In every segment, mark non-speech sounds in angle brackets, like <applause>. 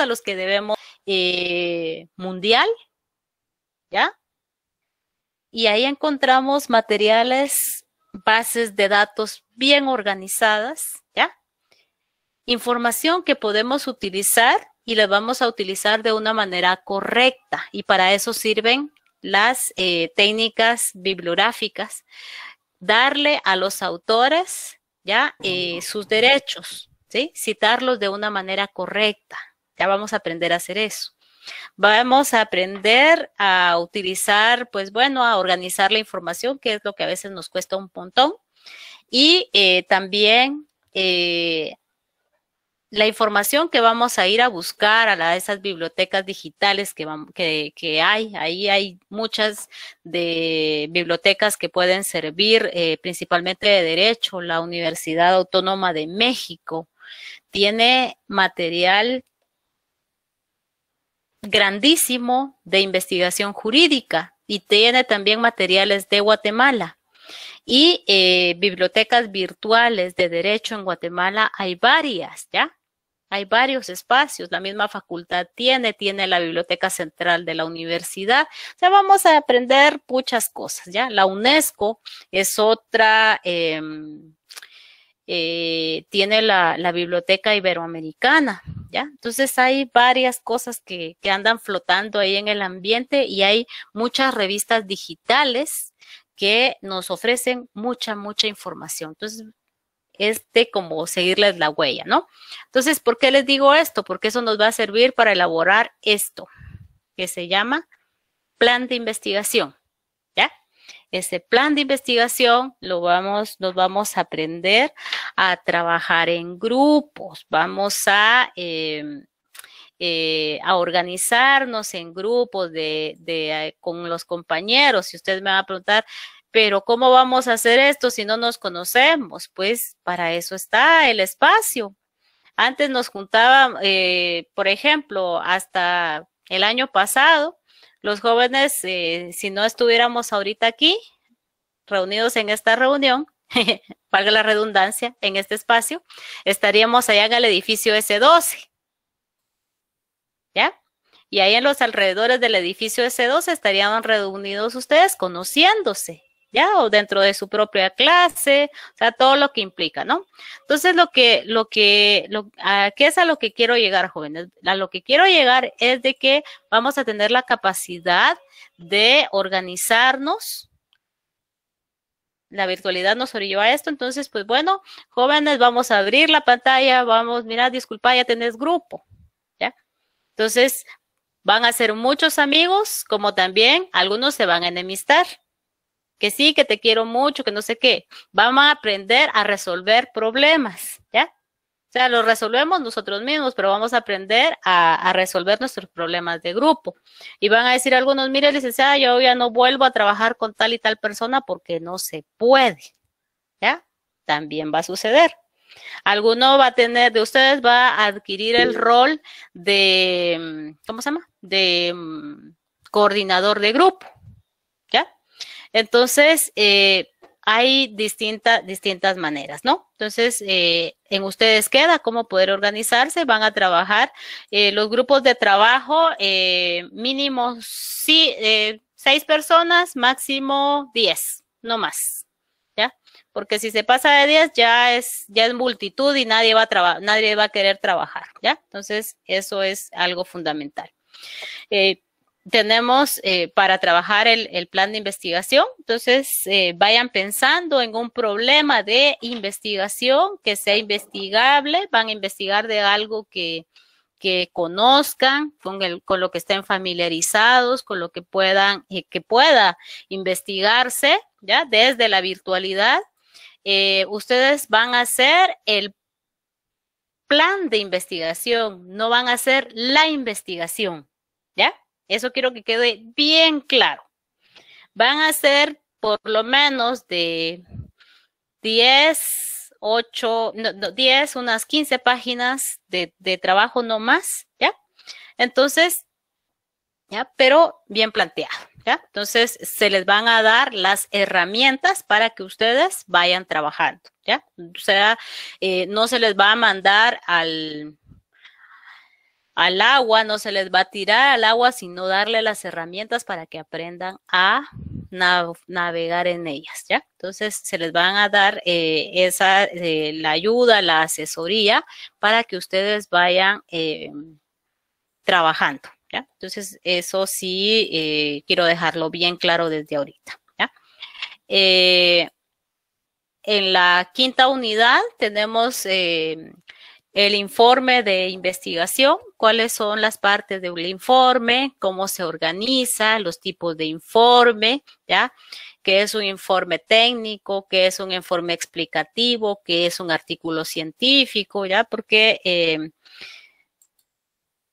a los que debemos eh, mundial, ¿ya? Y ahí encontramos materiales, bases de datos bien organizadas, ¿ya? Información que podemos utilizar y la vamos a utilizar de una manera correcta. Y para eso sirven las eh, técnicas bibliográficas. Darle a los autores ya eh, sus derechos, ¿sí? Citarlos de una manera correcta. Ya vamos a aprender a hacer eso. Vamos a aprender a utilizar, pues bueno, a organizar la información, que es lo que a veces nos cuesta un montón. Y eh, también eh, la información que vamos a ir a buscar a, esas bibliotecas digitales que, que, hay. Ahí hay muchas de bibliotecas que pueden servir eh, principalmente de derecho. La Universidad Autónoma de México tiene material grandísimo de investigación jurídica y tiene también materiales de Guatemala. Y eh, bibliotecas virtuales de derecho en Guatemala hay varias, ¿ya? Hay varios espacios, la misma facultad tiene, tiene la biblioteca central de la universidad. O sea, vamos a aprender muchas cosas, ¿ya? La UNESCO es otra... Em, eh, tiene la, Biblioteca Iberoamericana, ¿ya? Entonces hay varias cosas que, que andan flotando ahí en el ambiente y hay muchas revistas digitales que nos ofrecen mucha, mucha información. Entonces, este como seguirles la huella, ¿no? Entonces, ¿por qué les digo esto? Porque eso nos va a servir para elaborar esto, que se llama plan de investigación, ¿ya? Ese plan de investigación lo vamos, nos vamos a aprender a trabajar en grupos, vamos a, em, eh, a organizarnos en grupos de, de, eh, con los compañeros. Si usted me va a preguntar, pero ¿cómo vamos a hacer esto si no nos conocemos? Pues para eso está el espacio. Antes nos juntaba, eh, por ejemplo, hasta el año pasado, los jóvenes, eh, si no estuviéramos ahorita aquí, reunidos en esta reunión, <laughs> valga la redundancia, en este espacio, estaríamos allá en el edificio S12. ¿Ya? Y ahí en los alrededores del edificio S12 estarían reunidos ustedes conociéndose ¿ya? O dentro de su propia clase, o sea, todo lo que implica, ¿no? Entonces, lo que, lo que, lo, a, ¿qué es a lo que quiero llegar, jóvenes? A lo que quiero llegar es de que vamos a tener la capacidad de organizarnos. La virtualidad nos orilló a esto, entonces, pues bueno, jóvenes, vamos a abrir la pantalla, vamos, mira, disculpa, ya tenés grupo, ¿ya? Entonces, van a ser muchos amigos, como también algunos se van a enemistar, que sí, que te quiero mucho, que no sé qué. Vamos a aprender a resolver problemas, ¿ya? O sea, los resolvemos nosotros mismos, pero vamos a aprender a, resolver nuestros problemas de grupo. Y van a decir algunos, mire, licenciada, yo ya no vuelvo a trabajar con tal y tal persona porque no se puede. ¿Ya? También va a suceder. Alguno va a tener, de ustedes va a adquirir el rol de, ¿cómo se llama? De mm, coordinador de grupo. Entonces, eh, hay distintas maneras, ¿no? Entonces, eh, en ustedes queda cómo poder organizarse, van a trabajar eh, los grupos de trabajo mínimo seis personas, máximo diez, no más, ¿ya? Porque si se pasa de diez ya es, ya es multitud y nadie va a, nadie va a querer trabajar, ¿ya? Entonces, eso es algo fundamental tenemos eh, para trabajar el, plan de investigación. Entonces, eh, vayan pensando en un problema de investigación que sea investigable. Van a investigar de algo que, conozcan, con, el, con lo que estén familiarizados, con lo que puedan, que pueda investigarse, ¿ya? Desde la virtualidad. Eh, ustedes van a hacer el plan de investigación, no van a hacer la investigación, ¿ya? Eso quiero que quede bien claro. Van a ser por lo menos de 10, 8, 10, unas 15 páginas de, trabajo no más, ¿ya? Entonces, ¿ya? Pero bien planteado, ¿ya? Entonces, se les van a dar las herramientas para que ustedes vayan trabajando, ¿ya? O sea, eh, no se les va a mandar al, al agua, no se les va a tirar al agua, sino darle las herramientas para que aprendan a navegar en ellas, ¿ya? Entonces se les van a dar eh, esa, eh, la ayuda, la asesoría para que ustedes vayan em, trabajando, ¿ya? Entonces eso sí eh, quiero dejarlo bien claro desde ahorita, ¿ya? en la quinta unidad tenemos em, el informe de investigación cuáles son las partes de un informe, cómo se organiza, los tipos de informe, ¿ya? ¿Qué es un informe técnico? ¿Qué es un informe explicativo? ¿Qué es un artículo científico? ¿Ya? Porque em,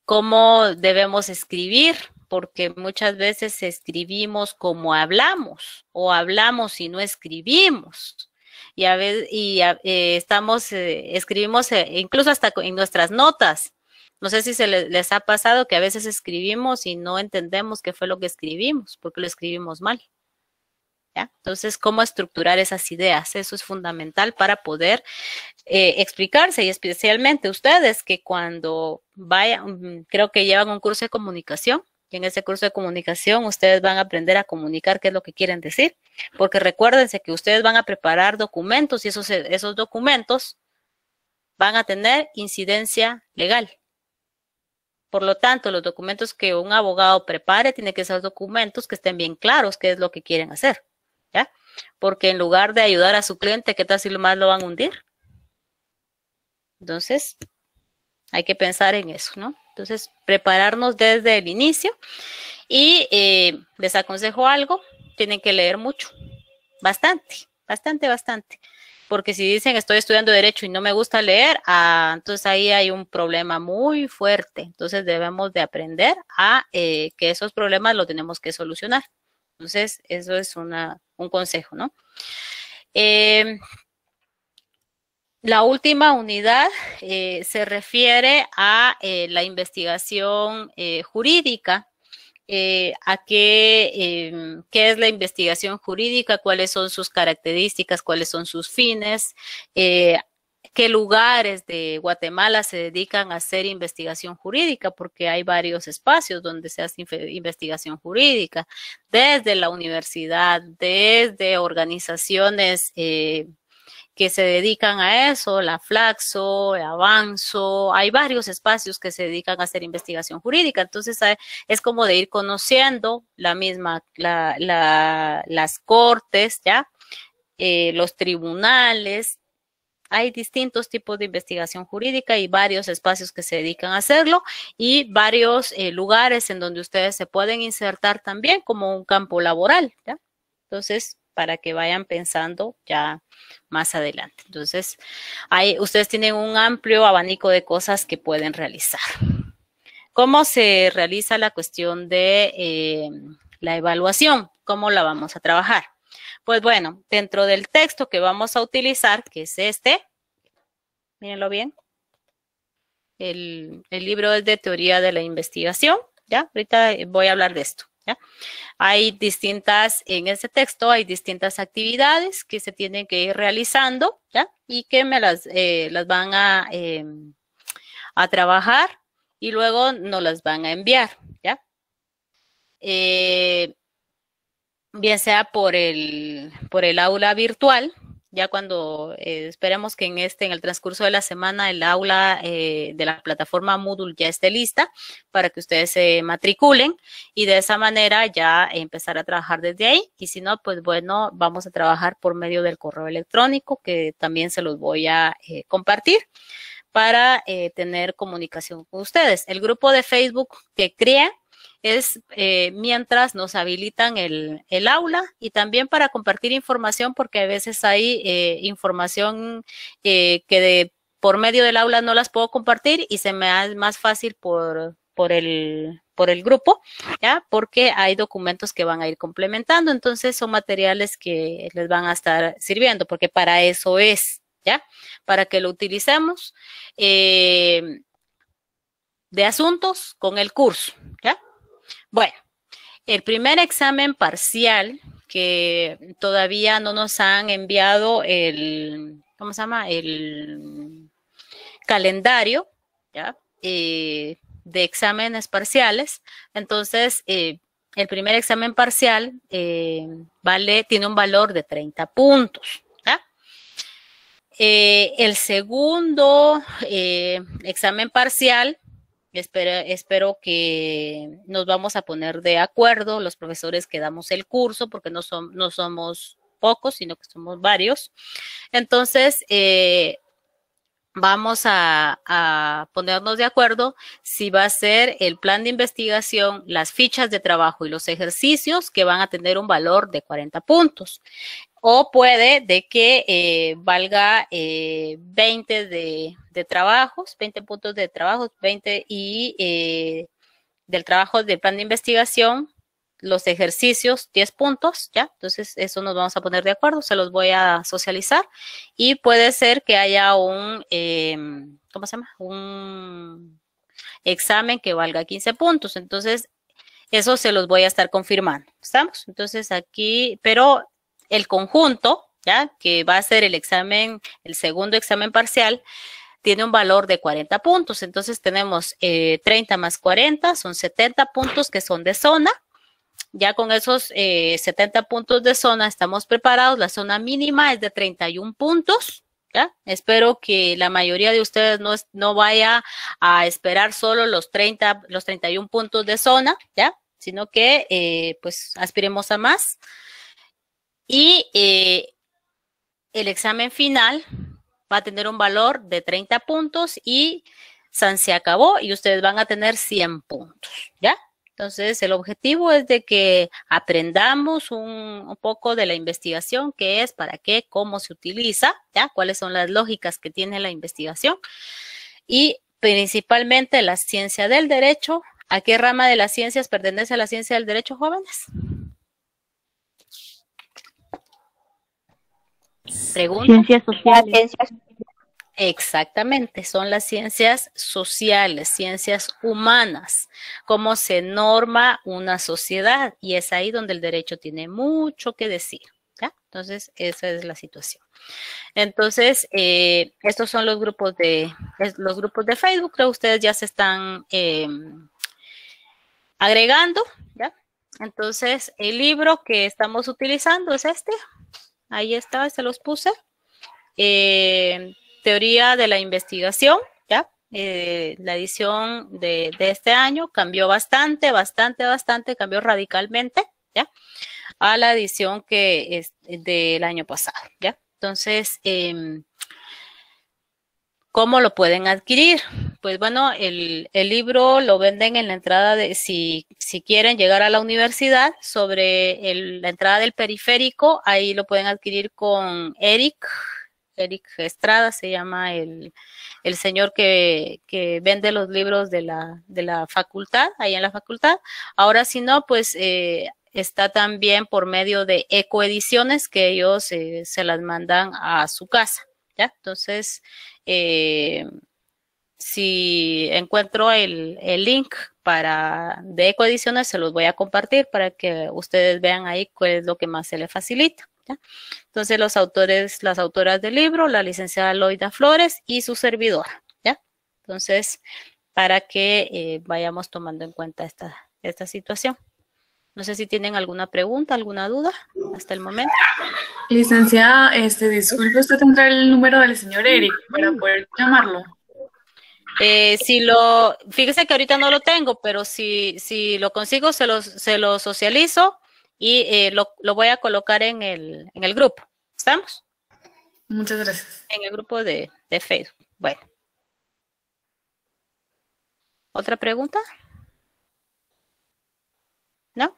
cómo debemos escribir, porque muchas veces escribimos como hablamos o hablamos y no escribimos. Y a veces y eh, estamos, eh, escribimos eh, incluso hasta en nuestras notas, no sé si se les, ha pasado que a veces escribimos y no entendemos qué fue lo que escribimos, porque lo escribimos mal. ¿Ya? Entonces, cómo estructurar esas ideas, eso es fundamental para poder eh, explicarse y especialmente ustedes que cuando vayan, mm, creo que llevan un curso de comunicación y en ese curso de comunicación ustedes van a aprender a comunicar qué es lo que quieren decir, porque recuérdense que ustedes van a preparar documentos y esos, esos documentos van a tener incidencia legal. Por lo tanto, los documentos que un abogado prepare tienen que ser documentos que estén bien claros qué es lo que quieren hacer, ¿ya? Porque en lugar de ayudar a su cliente, ¿qué tal si lo más lo van a hundir? Entonces, hay que pensar en eso, ¿no? Entonces, prepararnos desde el inicio y eh, les aconsejo algo, tienen que leer mucho, bastante, bastante, bastante porque si dicen estoy estudiando derecho y no me gusta leer, ah, entonces ahí hay un problema muy fuerte. Entonces debemos de aprender a eh, que esos problemas los tenemos que solucionar. Entonces, eso es un consejo, ¿no? Em, la última unidad eh, se refiere a eh, la investigación jurídica eh, a qué, em, qué, es la investigación jurídica, cuáles son sus características, cuáles son sus fines, eh, qué lugares de Guatemala se dedican a hacer investigación jurídica, porque hay varios espacios donde se hace investigación jurídica, desde la universidad, desde organizaciones eh, que se dedican a eso, la Flaxo, el Avanzo, hay varios espacios que se dedican a hacer investigación jurídica, entonces es como de ir conociendo la misma, las cortes, ¿ya? Eh, los tribunales, hay distintos tipos de investigación jurídica y varios espacios que se dedican a hacerlo y varios eh, lugares en donde ustedes se pueden insertar también como un campo laboral, Entonces, para que vayan pensando ya más adelante. Entonces, ahí ustedes tienen un amplio abanico de cosas que pueden realizar. ¿Cómo se realiza la cuestión de eh, la evaluación? ¿Cómo la vamos a trabajar? Pues bueno, dentro del texto que vamos a utilizar, que es este, mírenlo bien, el libro es de teoría de la investigación, ¿ya? Ahorita eh, voy a hablar de esto. Hay distintas, en ese texto hay distintas actividades que se tienen que ir realizando, Y que me las, eh, van a, em, a trabajar y luego nos las van a enviar, ¿ya? Eh, bien sea por el, por el aula virtual, ya cuando eh, esperemos que en este, en el transcurso de la semana, el aula eh, de la plataforma Moodle ya esté lista para que ustedes se matriculen y de esa manera ya empezar a trabajar desde ahí. Y si no, pues bueno, vamos a trabajar por medio del correo electrónico que también se los voy a eh, compartir para tener comunicación con ustedes. El grupo de Facebook que crea es eh, mientras nos habilitan el, aula y también para compartir información porque a veces hay eh, información eh, que por medio del aula no las puedo compartir y se me hace más fácil por, el por el grupo, ¿ya? Porque hay documentos que van a ir complementando, entonces son materiales que les van a estar sirviendo, porque para eso es, ¿ya? Para que lo utilicemos de asuntos con el curso, ¿ya? Bueno, el primer examen parcial que todavía no nos han enviado el, ¿cómo se llama? El calendario, eh, de exámenes parciales. Entonces, eh, el primer examen parcial eh, vale, tiene un valor de 30 puntos. el segundo examen parcial Espero, que nos vamos a poner de acuerdo los profesores que damos el curso, porque no, no somos pocos, sino que somos varios. Entonces, eh, vamos a, a, ponernos de acuerdo si va a ser el plan de investigación, las fichas de trabajo y los ejercicios que van a tener un valor de 40 puntos o puede de que eh, valga eh, 20 de, trabajos, 20 puntos de trabajos, 20 y eh, del trabajo del plan de investigación, los ejercicios, 10 puntos, ¿ya? Entonces, eso nos vamos a poner de acuerdo, se los voy a socializar y puede ser que haya un, em, ¿cómo se llama? Un examen que valga 15 puntos. Entonces, eso se los voy a estar confirmando. ¿Estamos? Entonces, aquí, pero el conjunto, ¿ya? que va a ser el examen, el segundo examen parcial, tiene un valor de 40 puntos. Entonces tenemos 30 eh, más 40, son 70 puntos que son de zona. Ya con esos 70 eh, puntos de zona estamos preparados. La zona mínima es de 31 puntos. Espero que la mayoría de ustedes no, no vaya a esperar solo los 30, los 31 puntos de zona, ¿ya? Sino que, eh, pues, aspiremos a más. Y eh, el examen final va a tener un valor de 30 puntos y San se acabó y ustedes van a tener 100 puntos, ¿ya? Entonces, el objetivo es de que aprendamos un, poco de la investigación, qué es, para qué, cómo se utiliza, ¿ya? Cuáles son las lógicas que tiene la investigación y principalmente la ciencia del derecho. ¿A qué rama de las ciencias pertenece la ciencia del derecho, jóvenes? Ciencias sociales. Exactamente, son las ciencias sociales, ciencias humanas, cómo se norma una sociedad y es ahí donde el derecho tiene mucho que decir. Entonces, esa es la situación. Entonces, eh, estos son los grupos de los grupos de Facebook, creo que ustedes ya se están em, agregando, ¿ya? Entonces, el libro que estamos utilizando es este, Ahí está, se los puse. Eh, teoría de la investigación, ¿ya? Eh, la edición de, este año cambió bastante, bastante, bastante, cambió radicalmente, ¿ya? A la edición que es del año pasado, ¿ya? Entonces, em, ¿cómo lo pueden adquirir? Pues bueno, el, el, libro lo venden en la entrada de, si, si quieren llegar a la universidad, sobre el, la entrada del periférico, ahí lo pueden adquirir con Eric, Eric Estrada se llama el, el señor que, que, vende los libros de la, de la facultad, ahí en la facultad. Ahora si no, pues eh, está también por medio de ecoediciones que ellos eh, se las mandan a su casa, ¿ya? Entonces, eh, si encuentro el, link para de ecoediciones, se los voy a compartir para que ustedes vean ahí cuál es lo que más se les facilita. ¿ya? Entonces, los autores, las autoras del libro, la licenciada Loida Flores y su servidora. ¿ya? Entonces, para que eh, vayamos tomando en cuenta esta, esta situación. No sé si tienen alguna pregunta, alguna duda hasta el momento. Licenciada, este, disculpe, usted tendrá el número del señor Eric para poder llamarlo. Eh, si lo, fíjese que ahorita no lo tengo, pero si, si lo consigo, se lo, se lo socializo y eh, lo, lo, voy a colocar en el, en el grupo. ¿Estamos? Muchas gracias. En el grupo de, de Facebook. Bueno. ¿Otra pregunta? ¿No?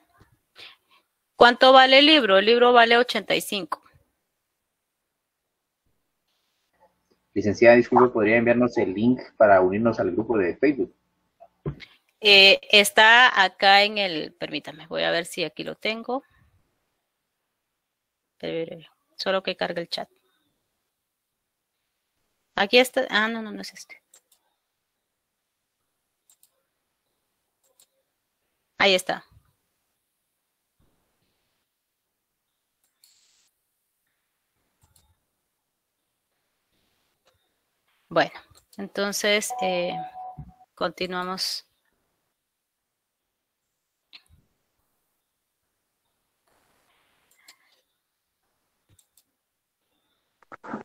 ¿Cuánto vale el libro? El libro vale 85. Licenciada, disculpe, ¿podría enviarnos el link para unirnos al grupo de Facebook? Eh, está acá en el, permítame, voy a ver si aquí lo tengo. Solo que cargue el chat. Aquí está, ah, no, no, no es este. Ahí está. Bueno, entonces eh, continuamos.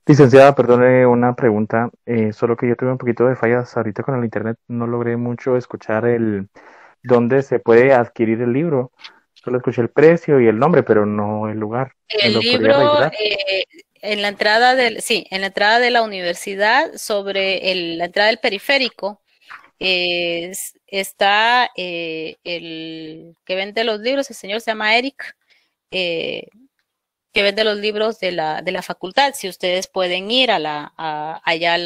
Licenciada, perdone una pregunta, eh, solo que yo tuve un poquito de fallas ahorita con el internet, no logré mucho escuchar el dónde se puede adquirir el libro. Solo escuché el precio y el nombre, pero no el lugar. El libro eh, en la entrada del, sí, en la entrada de la universidad, sobre la entrada del periférico, eh, está eh, el que vende los libros, el señor se llama Eric, eh, que vende los libros de la, de la facultad, si ustedes pueden ir a la, allá a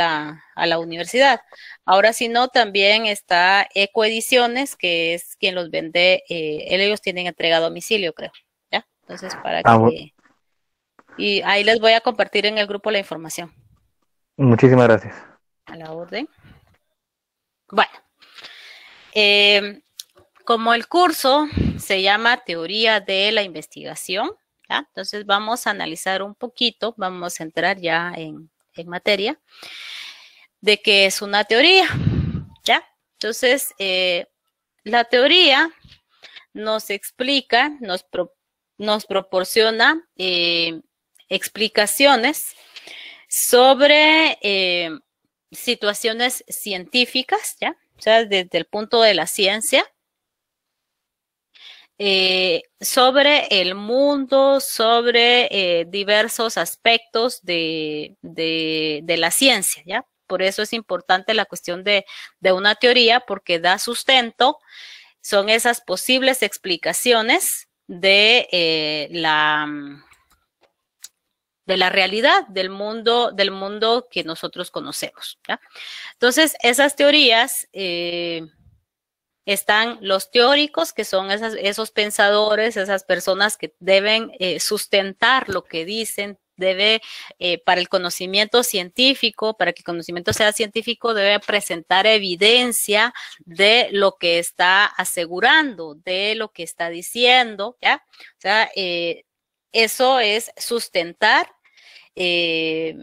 la, universidad. Ahora si no, también está Ecoediciones, que es quien los vende, ellos tienen entrega a domicilio, creo. ¿ya? Entonces, para ah, que... Y ahí les voy a compartir en el grupo la información. Muchísimas gracias. A la orden. Bueno, eh, como el curso se llama Teoría de la Investigación, entonces vamos a analizar un poquito, vamos a entrar ya en, materia de qué es una teoría, ¿ya? Entonces, eh, la teoría nos explica, nos, nos proporciona eh, explicaciones sobre eh, situaciones científicas, ¿ya? O sea, desde el punto de la ciencia, eh, sobre el mundo, sobre eh, diversos aspectos de, la ciencia, ¿ya? Por eso es importante la cuestión de, una teoría, porque da sustento, son esas posibles explicaciones de la de la realidad, del mundo, del mundo que nosotros conocemos. ¿ya? Entonces, esas teorías eh, están los teóricos, que son esas, esos pensadores, esas personas que deben eh, sustentar lo que dicen, debe, eh, para el conocimiento científico, para que el conocimiento sea científico, debe presentar evidencia de lo que está asegurando, de lo que está diciendo, ¿ya? O sea, eso es sustentar eh,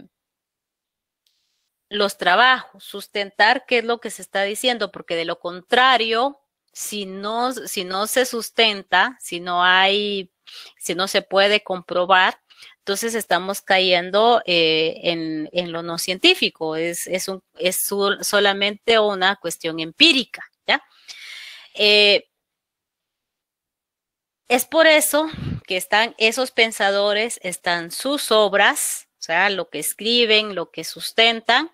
los trabajos, sustentar qué es lo que se está diciendo, porque de lo contrario, si no, si no se sustenta, si no hay, si no se puede comprobar, entonces estamos cayendo eh, en, lo no científico, es, es, solamente una cuestión empírica, ¿ya? Eh, es por eso que están esos pensadores, están sus obras, o sea, lo que escriben, lo que sustentan,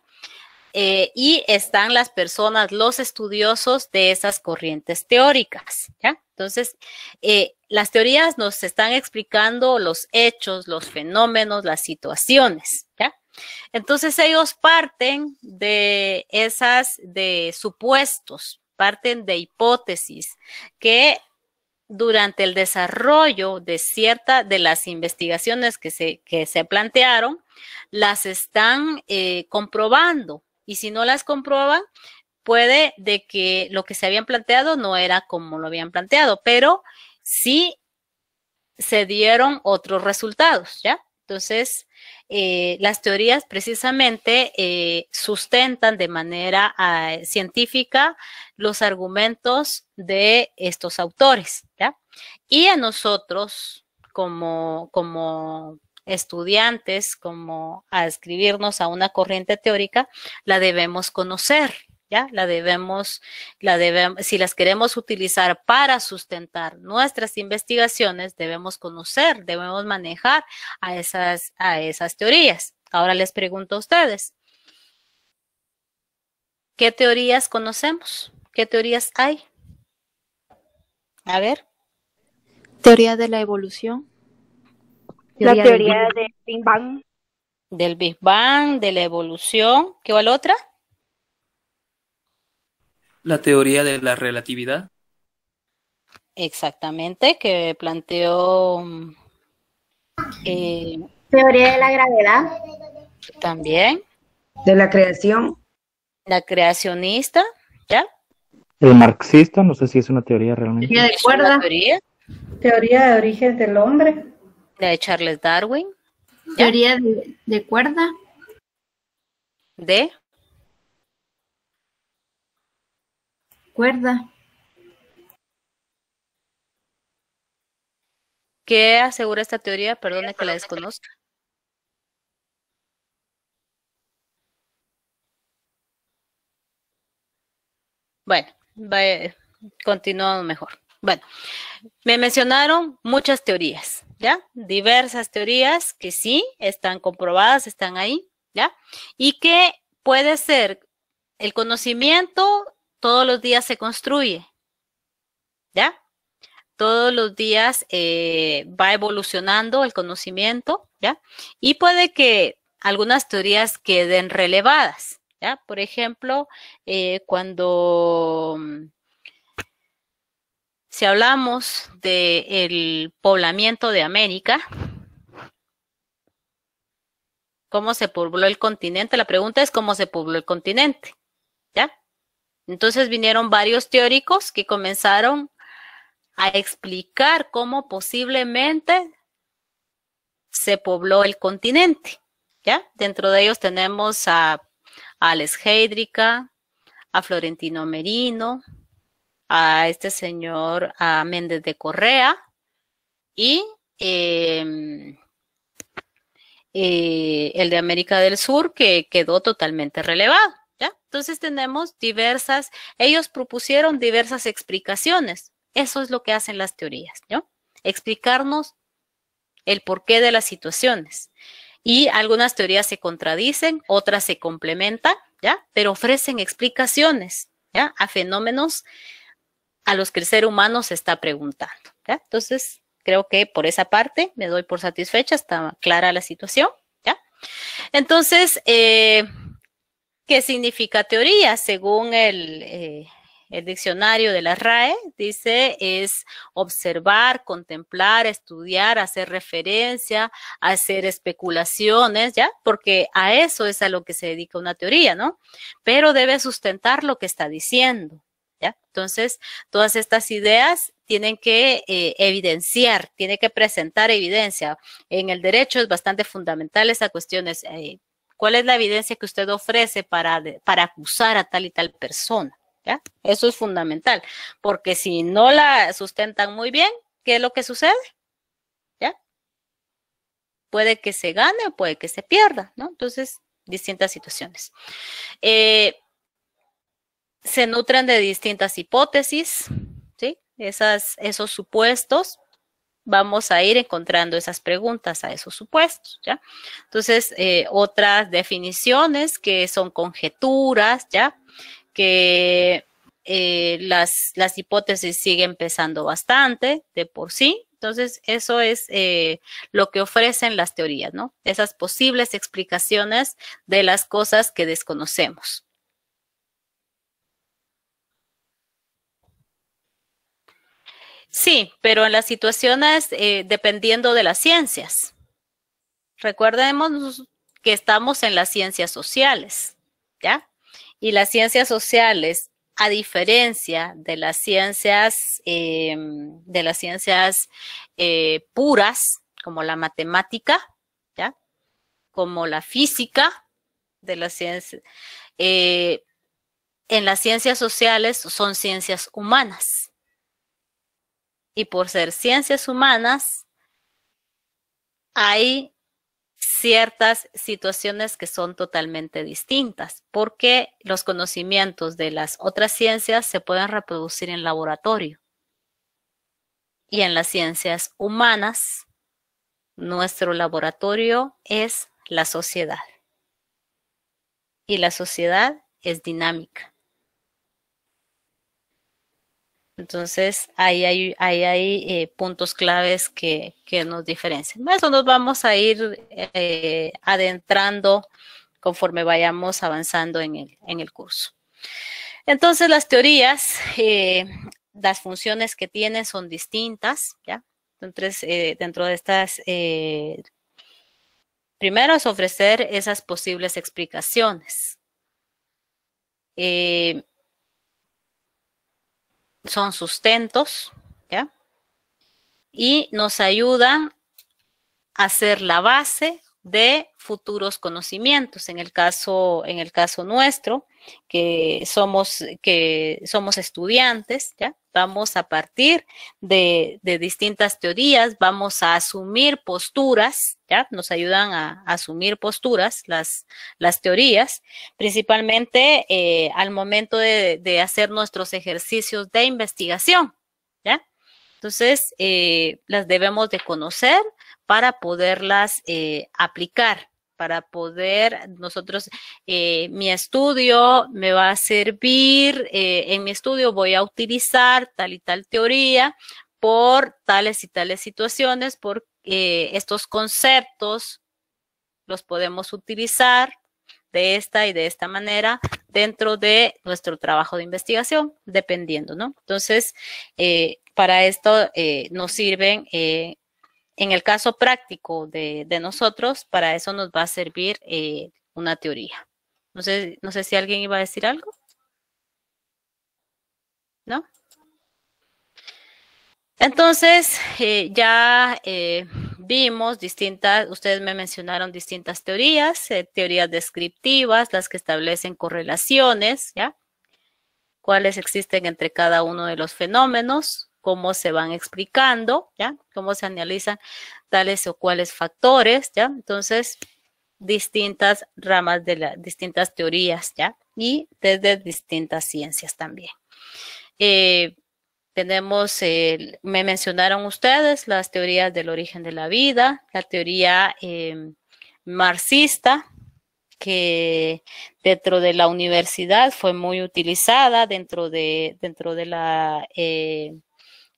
eh, y están las personas, los estudiosos de esas corrientes teóricas. ¿ya? Entonces, eh, las teorías nos están explicando los hechos, los fenómenos, las situaciones. ¿ya? Entonces, ellos parten de esas, de supuestos, parten de hipótesis que durante el desarrollo de cierta de las investigaciones que se, que se plantearon, las están eh, comprobando y si no las comprueban, puede de que lo que se habían planteado no era como lo habían planteado, pero sí se dieron otros resultados, ¿ya? Entonces, eh, las teorías precisamente eh, sustentan de manera ah, científica los argumentos de estos autores. Y a nosotros, como, como estudiantes, como a escribirnos a una corriente teórica, la debemos conocer, ¿ya? La debemos, la debemos, si las queremos utilizar para sustentar nuestras investigaciones, debemos conocer, debemos manejar a esas, a esas teorías. Ahora les pregunto a ustedes, ¿qué teorías conocemos? ¿Qué teorías hay? A ver. Teoría de la evolución. La teoría, del Big Bang. Del Big Bang, de la evolución. ¿Qué va la otra? la teoría de la relatividad. Exactamente, que planteó... Mm, eh, teoría de la gravedad. También. De la creación. La creacionista, ¿ya? El marxista, no sé si es una teoría realmente. Teoría de cuerda. Teoría? de origen del hombre. La de Charles Darwin. Teoría de cuerda. De cuerda. ¿Qué asegura esta teoría? Perdone que la desconozca. Bueno, vaya, eh, continuamos mejor. Bueno, me mencionaron muchas teorías, ¿ya? Diversas teorías que sí están comprobadas, están ahí, ¿ya? Y que puede ser el conocimiento todos los días se construye, ¿ya? Todos los días eh, va evolucionando el conocimiento, ¿ya? Y puede que algunas teorías queden relevadas, ¿ya? Por ejemplo, eh, cuando mm, si hablamos del el poblamiento de América, ¿cómo se pobló el continente? La pregunta es cómo se pobló el continente. Entonces vinieron varios teóricos que comenzaron a explicar cómo posiblemente se pobló el continente. ¿ya? Dentro de ellos tenemos a, Alex Heidrika, a Florentino Merino, a este señor a Méndez de Correa y em, eh, el de América del Sur que quedó totalmente relevado. Entonces tenemos diversas, ellos propusieron diversas explicaciones. Eso es lo que hacen las teorías, ¿no? Explicarnos el porqué de las situaciones. Y algunas teorías se contradicen, otras se complementan, ¿ya? Pero ofrecen explicaciones, ¿ya? A fenómenos a los que el ser humano se está preguntando, ¿ya? Entonces, creo que por esa parte me doy por satisfecha, está clara la situación, ¿ya? Entonces, eh, ¿Qué significa teoría? Según eh, el, diccionario de la RAE, dice, es observar, contemplar, estudiar, hacer referencia, hacer especulaciones, ¿ya? Porque a eso es a lo que se dedica una teoría, ¿no? Pero debe sustentar lo que está diciendo, ¿ya? Entonces, todas estas ideas tienen que eh, evidenciar, tiene que presentar evidencia. En el derecho es bastante fundamental esa cuestión, eh, ¿Cuál es la evidencia que usted ofrece para, acusar a tal y tal persona? ¿Ya? Eso es fundamental, porque si no la sustentan muy bien, ¿qué es lo que sucede? ¿Ya? Puede que se gane o puede que se pierda, ¿no? Entonces, distintas situaciones. Eh, se nutren de distintas hipótesis, ¿sí? Esas, esos supuestos vamos a ir encontrando esas preguntas a esos supuestos, ¿ya? Entonces, eh, otras definiciones que son conjeturas, ¿ya? Que eh, las, hipótesis siguen pesando bastante de por sí. Entonces, eso es eh, lo que ofrecen las teorías, ¿no? Esas posibles explicaciones de las cosas que desconocemos. Sí, pero en las situaciones eh, dependiendo de las ciencias. Recordemos que estamos en las ciencias sociales, ¿ya? Y las ciencias sociales, a diferencia de las ciencias, eh, de las ciencias eh, puras, como la matemática, ¿ya? Como la física, de las ciencias, en las ciencias sociales son ciencias humanas y por ser ciencias humanas, hay ciertas situaciones que son totalmente distintas, porque los conocimientos de las otras ciencias se pueden reproducir en laboratorio. Y en las ciencias humanas, nuestro laboratorio es la sociedad. Y la sociedad es dinámica. Entonces, ahí hay, eh, puntos claves que, nos diferencian. Eso nos vamos a ir eh, adentrando conforme vayamos avanzando en el, curso. Entonces, las teorías, eh, las funciones que tienen son distintas, Entonces, dentro de estas, primero es ofrecer esas posibles explicaciones son sustentos, ¿ya? Y nos ayudan a hacer la base de futuros conocimientos. En el caso, en el caso nuestro, que somos, que somos estudiantes, ¿ya? Vamos a partir de, de distintas teorías, vamos a asumir posturas, ¿ya? Nos ayudan a, asumir posturas, las, las teorías, principalmente eh, al momento de, hacer nuestros ejercicios de investigación, ¿ya? Entonces, eh, las debemos de conocer, para poderlas eh, aplicar para poder nosotros, eh, mi estudio me va a servir, eh, en mi estudio voy a utilizar tal y tal teoría por tales y tales situaciones, porque estos conceptos los podemos utilizar de esta y de esta manera dentro de nuestro trabajo de investigación, dependiendo, ¿no? Entonces, para esto nos sirven en el caso práctico de, nosotros, para eso nos va a servir eh, una teoría. No sé, no sé si alguien iba a decir algo. ¿No? Entonces, eh, ya eh, vimos distintas, ustedes me mencionaron distintas teorías, teorías descriptivas, las que establecen correlaciones, ¿ya? Cuáles existen entre cada uno de los fenómenos, cómo se van explicando, ¿ya? Cómo se analizan tales o cuales factores, ¿ya? Entonces, distintas ramas de las distintas teorías, ¿ya? Y desde distintas ciencias también. Eh, tenemos, me mencionaron ustedes las teorías del origen de la vida, la teoría em, marxista, que dentro de la universidad fue muy utilizada, dentro de, dentro de la eh,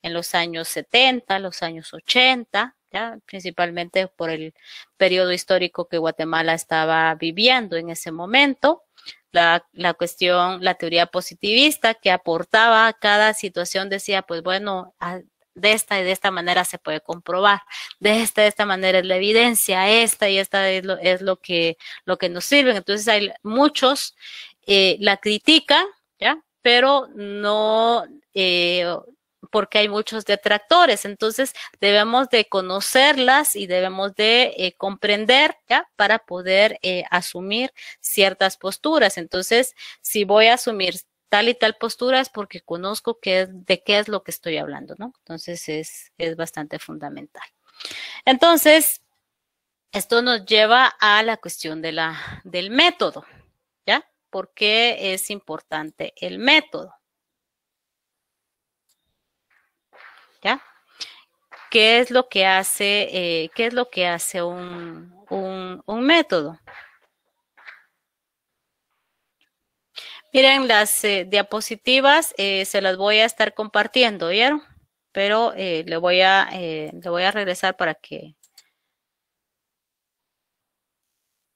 en los años 70, los años 80, ¿ya? principalmente por el periodo histórico que Guatemala estaba viviendo en ese momento. La, la, cuestión, la teoría positivista que aportaba a cada situación, decía, pues bueno, ah, de esta y de esta manera se puede comprobar, de esta y de esta manera es la evidencia, esta y esta es lo, es lo, que, lo que nos sirve. Entonces hay muchos, eh, la critican, ¿ya? Pero no, eh, porque hay muchos detractores. Entonces debemos de conocerlas y debemos de eh, comprender ¿ya? para poder eh, asumir ciertas posturas. Entonces, si voy a asumir tal y tal postura es porque conozco qué, de qué es lo que estoy hablando, ¿no? Entonces es, bastante fundamental. Entonces, esto nos lleva a la cuestión de la, del método, ¿ya? ¿Por qué es importante el método? qué es lo que hace, eh, qué es lo que hace un, método. Miren, las eh, diapositivas eh, se las voy a estar compartiendo, ¿vieron? Pero le, voy a, le voy a regresar para que...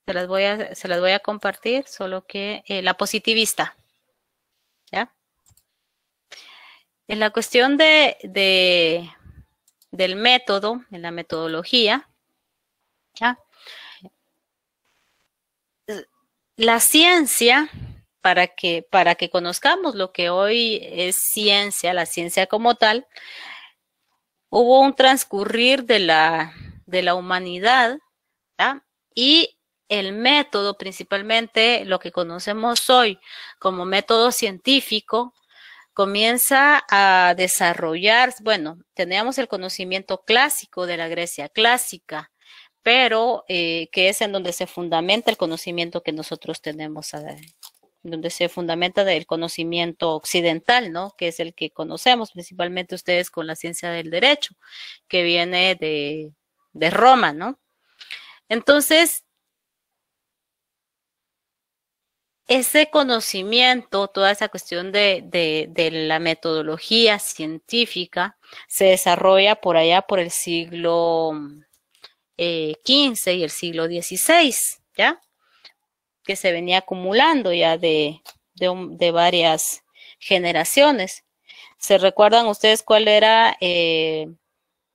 Se las voy a, se las voy a compartir, solo que la positivista. ¿Ya? En la cuestión de, del método, en la metodología. La ciencia, para que, para que conozcamos lo que hoy es ciencia, la ciencia como tal, hubo un transcurrir de la, de la humanidad y el método, principalmente lo que conocemos hoy como método científico, comienza a desarrollar, bueno, teníamos el conocimiento clásico de la Grecia clásica, pero eh, que es en donde se fundamenta el conocimiento que nosotros tenemos, donde se fundamenta el conocimiento occidental, ¿no? Que es el que conocemos principalmente ustedes con la ciencia del derecho, que viene de, de Roma, ¿no? Entonces, ese conocimiento, toda esa cuestión de, la metodología científica se desarrolla por allá por el siglo XV eh, y el siglo XVI, ¿ya? Que se venía acumulando ya de, varias generaciones. ¿Se recuerdan ustedes cuál era, eh,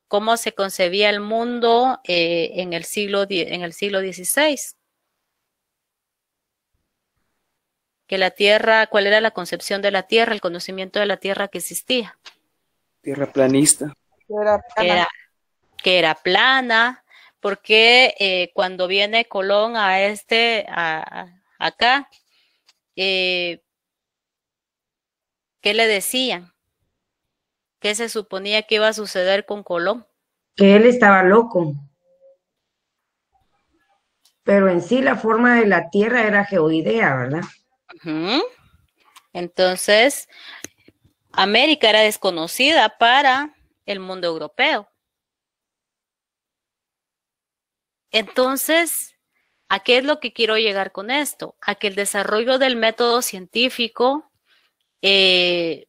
cómo se concebía el mundo eh, en, el siglo, en el siglo XVI? que la tierra, cuál era la concepción de la tierra, el conocimiento de la tierra que existía. Tierra planista. Era que era plana, porque eh, cuando viene Colón a este, acá, eh, ¿qué le decían? ¿Qué se suponía que iba a suceder con Colón? Que él estaba loco. Pero en sí la forma de la Tierra era geoidea, ¿verdad? Entonces, América era desconocida para el mundo europeo. Entonces, ¿a qué es lo que quiero llegar con esto? A que el desarrollo del método científico eh,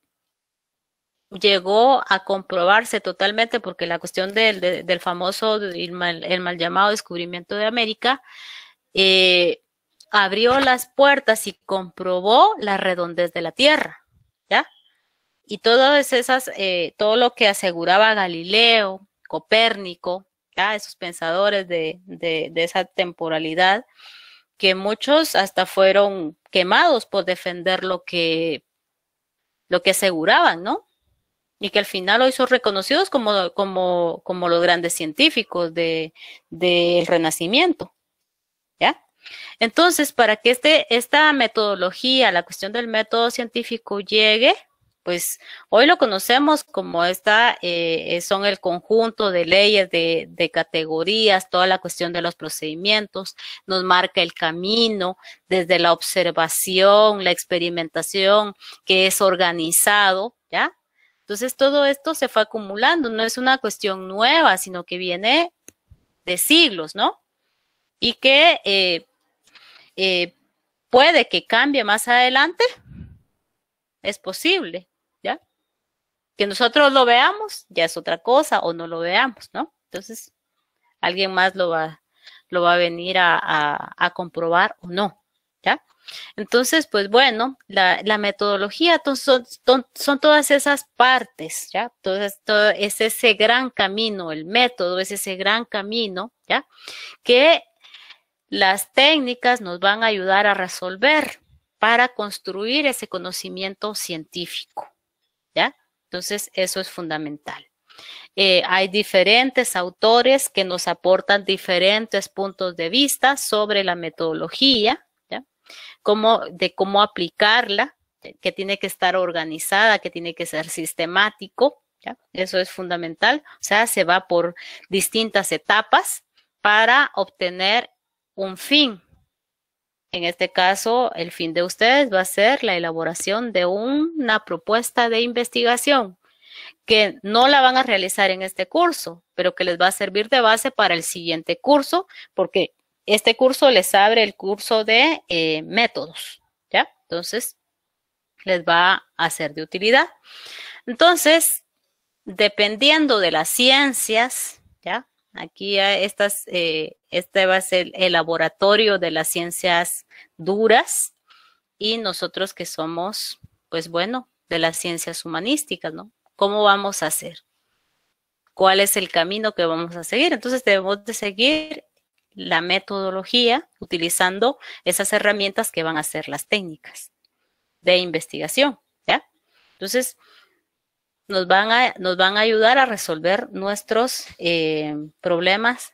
llegó a comprobarse totalmente, porque la cuestión del, famoso, el mal, el mal, llamado descubrimiento de América, eh, abrió las puertas y comprobó la redondez de la tierra, ¿ya? Y todas esas, eh, todo lo que aseguraba Galileo, Copérnico, Esos pensadores de, esa temporalidad, que muchos hasta fueron quemados por defender lo que, lo que aseguraban, ¿no? y que al final hoy son reconocidos como, como, como los grandes científicos del de, Renacimiento. ¿Ya? Entonces, para que este, esta metodología, la cuestión del método científico llegue, pues hoy lo conocemos como esta, eh, son el conjunto de leyes, de, categorías, toda la cuestión de los procedimientos, nos marca el camino desde la observación, la experimentación, que es organizado, ¿ya? Entonces todo esto se fue acumulando, no es una cuestión nueva, sino que viene de siglos, ¿no? Y que eh, eh, puede que cambie más adelante, es posible, ¿ya? Que nosotros lo veamos, ya es otra cosa, o no lo veamos, ¿no? Entonces, alguien más lo va, lo va a venir a, comprobar o no, ¿ya? Entonces, pues bueno, la, metodología son, son, todas esas partes, ¿ya? Entonces, todo, es ese gran camino, el método es ese gran camino, ¿ya? Que las técnicas nos van a ayudar a resolver para construir ese conocimiento científico, ¿ya? Entonces, eso es fundamental. Eh, hay diferentes autores que nos aportan diferentes puntos de vista sobre la metodología, ¿ya? de cómo aplicarla, que tiene que estar organizada, que tiene que ser sistemático, ¿ya? eso es fundamental. O sea, se va por distintas etapas para obtener un fin. En este caso, el fin de ustedes va a ser la elaboración de una propuesta de investigación que no la van a realizar en este curso, pero que les va a servir de base para el siguiente curso, porque este curso les abre el curso de eh, métodos, ¿ya? Entonces, les va a ser de utilidad. Entonces, dependiendo de las ciencias, Aquí estas, eh, este va a ser el laboratorio de las ciencias duras y nosotros que somos, pues bueno, de las ciencias humanísticas, ¿no? ¿Cómo vamos a hacer? ¿Cuál es el camino que vamos a seguir? Entonces debemos de seguir la metodología utilizando esas herramientas que van a ser las técnicas de investigación, ¿ya? Entonces, nos van a, nos van a ayudar a resolver nuestros eh, problemas,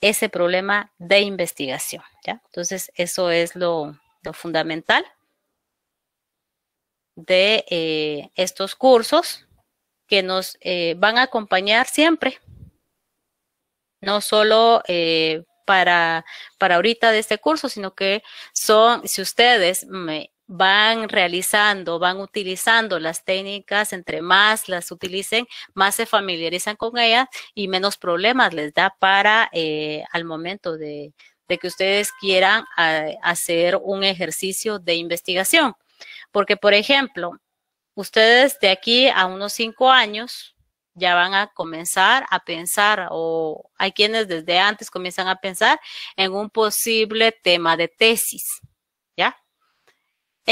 ese problema de investigación. ¿ya? Entonces, eso es lo, fundamental de eh, estos cursos que nos eh, van a acompañar siempre, no solo para, para ahorita de este curso, sino que son, si ustedes me, van realizando, van utilizando las técnicas, entre más las utilicen, más se familiarizan con ellas y menos problemas les da para eh, al momento de, que ustedes quieran hacer un ejercicio de investigación. Porque, por ejemplo, ustedes de aquí a unos cinco años ya van a comenzar a pensar o hay quienes desde antes comienzan a pensar en un posible tema de tesis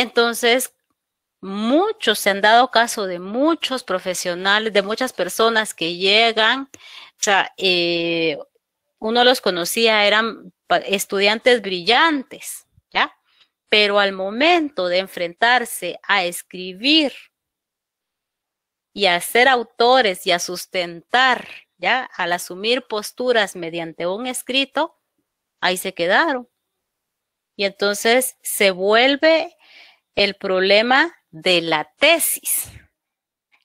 entonces, muchos se han dado caso de muchos profesionales, de muchas personas que llegan, o sea, eh, uno los conocía, eran estudiantes brillantes, ¿ya? Pero al momento de enfrentarse a escribir y a ser autores y a sustentar, ¿ya? Al asumir posturas mediante un escrito, ahí se quedaron. Y entonces se vuelve el problema de la tesis.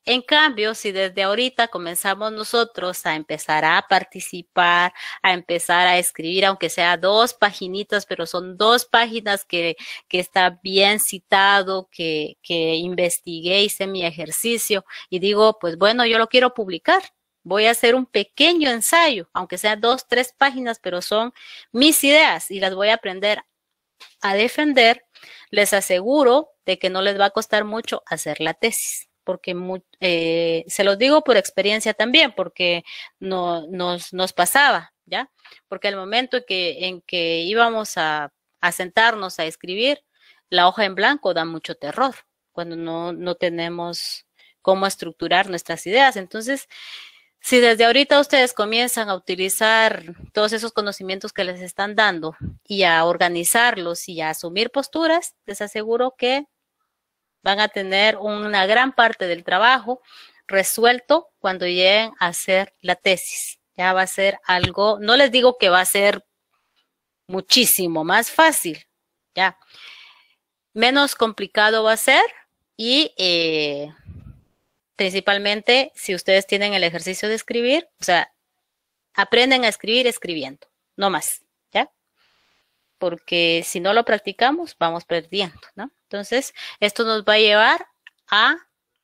En cambio, si desde ahorita comenzamos nosotros a empezar a participar, a empezar a escribir, aunque sea dos paginitas, pero son dos páginas que, está bien citado, que, que investigué, hice mi ejercicio y digo, pues bueno, yo lo quiero publicar. Voy a hacer un pequeño ensayo, aunque sea dos, tres páginas, pero son mis ideas y las voy a aprender a defender les aseguro de que no les va a costar mucho hacer la tesis, porque eh, se los digo por experiencia también, porque no, nos, pasaba, ¿ya? Porque el momento en que, íbamos a, sentarnos a escribir, la hoja en blanco da mucho terror cuando no, no tenemos cómo estructurar nuestras ideas. Entonces, si desde ahorita ustedes comienzan a utilizar todos esos conocimientos que les están dando y a organizarlos y a asumir posturas, les aseguro que van a tener una gran parte del trabajo resuelto cuando lleguen a hacer la tesis. Ya va a ser algo, no les digo que va a ser muchísimo más fácil, ya. Menos complicado va a ser y eh, principalmente si ustedes tienen el ejercicio de escribir, o sea, aprenden a escribir escribiendo, no más, ¿ya? Porque si no lo practicamos, vamos perdiendo, ¿no? Entonces, esto nos va a llevar a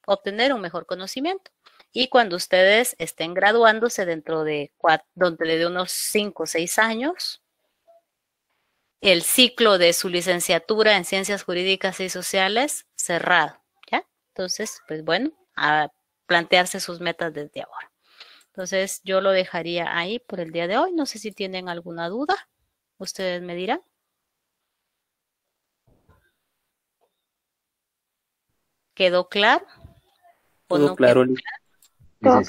obtener un mejor conocimiento. Y cuando ustedes estén graduándose dentro de, cuatro, donde dé unos cinco o seis años, el ciclo de su licenciatura en Ciencias Jurídicas y Sociales cerrado, ¿ya? Entonces, pues bueno, plantearse sus metas desde ahora. Entonces yo lo dejaría ahí por el día de hoy. No sé si tienen alguna duda. Ustedes me dirán. ¿Quedó claro? ¿O no quedó claro? Todo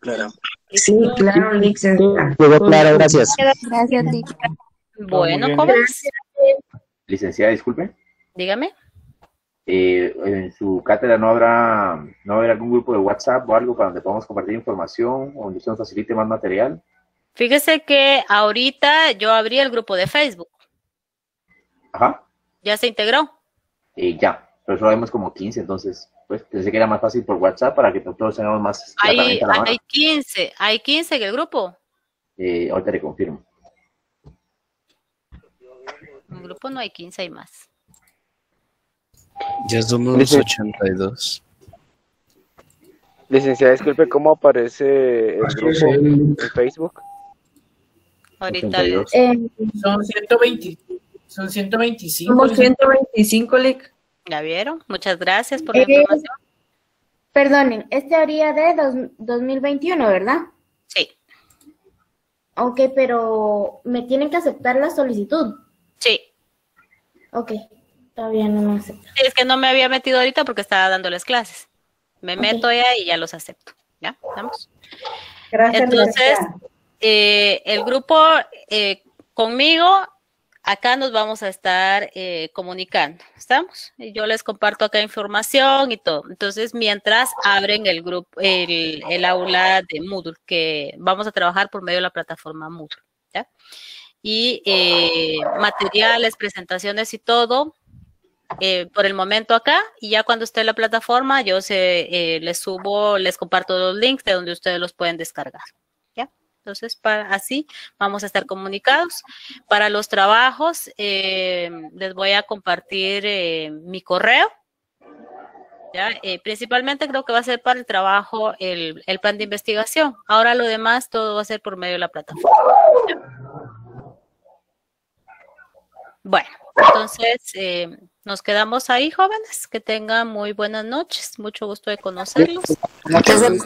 claro. Sí, claro, Liz. Quedó claro, gracias. Gracias, ¿cómo Bueno, ¿cómo Licenciada, disculpe. Dígame. Eh, en su cátedra no habrá, no habrá algún grupo de WhatsApp o algo para donde podamos compartir información o donde usted nos facilite más material. Fíjese que ahorita yo abrí el grupo de Facebook. Ajá. ¿Ya se integró? Eh, ya, pero solo vemos como 15, entonces, pues pensé que era más fácil por WhatsApp para que todos tengamos más. Hay, hay 15, hay 15 en el grupo. Eh, ahorita le confirmo. En el grupo no hay 15, hay más. Ya somos y 82. Licenciada, disculpe, ¿cómo aparece el pues, grupo en Facebook? Ahorita eh, son 120. Son 125. Somos 125, Lic. ¿Ya vieron? Muchas gracias por la eh, información. Perdonen, este habría de dos, 2021, ¿verdad? Sí. Ok, pero ¿me tienen que aceptar la solicitud? Sí. Ok. Todavía no Sí, es que no me había metido ahorita porque estaba dándoles clases. Me meto ya y ya los acepto. ¿Ya? ¿Estamos? Gracias. Entonces, eh, el grupo eh, conmigo, acá nos vamos a estar eh, comunicando. ¿Estamos? Y yo les comparto acá información y todo. Entonces, mientras abren el grupo, el, aula de Moodle, que vamos a trabajar por medio de la plataforma Moodle. ¿Ya? y materiales, presentaciones y todo eh, por el momento acá y ya cuando esté en la plataforma yo se, eh, les subo, les comparto los links de donde ustedes los pueden descargar. ¿ya? Entonces, para, así vamos a estar comunicados. Para los trabajos eh, les voy a compartir mi correo. ¿ya? principalmente creo que va a ser para el trabajo el, plan de investigación. Ahora lo demás todo va a ser por medio de la plataforma. Bueno. Entonces, eh, nos quedamos ahí, jóvenes. Que tengan muy buenas noches. Mucho gusto de conocerlos. gracias,